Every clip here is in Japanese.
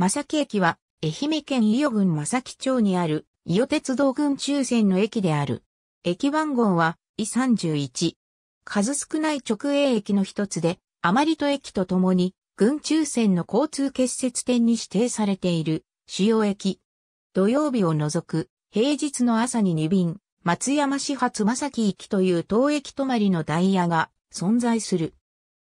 正木駅は、愛媛県伊予郡正木町にある、伊予鉄道群中線の駅である。駅番号は、伊31。数少ない直営駅の一つで、余と駅とともに、群中線の交通結節点に指定されている、主要駅。土曜日を除く、平日の朝に2便、松山市発正木行きという当駅止まりのダイヤが存在する。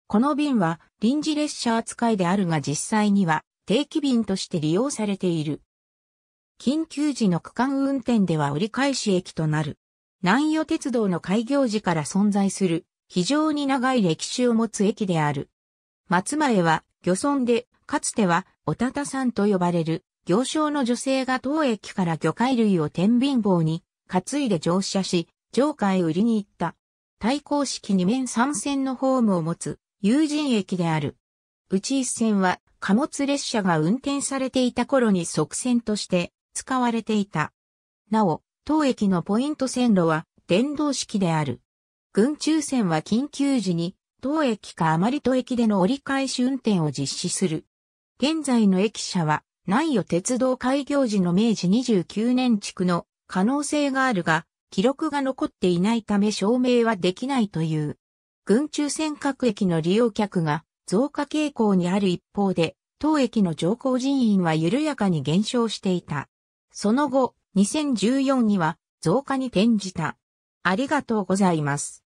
この便は臨時列車扱いであるが実際には定期便として利用されている。緊急時の区間運転では折り返し駅となる。南予鉄道の開業時から存在する非常に長い歴史を持つ駅である。松前は漁村で、かつてはおたたさんと呼ばれる行商の女性が当駅から魚介類を天秤棒に担いで乗車し、城下へ売りに行った。対抗式2面3線のホームを持つ友人駅である。内一線は貨物列車が運転されていた頃に側線として使われていた。なお、当駅のポイント線路は電動式である。群中線は緊急時に当駅か余り戸駅での折り返し運転を実施する。現在の駅舎は南予鉄道開業時の明治29年地区の可能性があるが、記録が残っていないため証明はできないという。群中線各駅の利用客が増加傾向にある一方で、当駅の乗降人員は緩やかに減少していた。その後、2014には増加に転じた。ありがとうございます。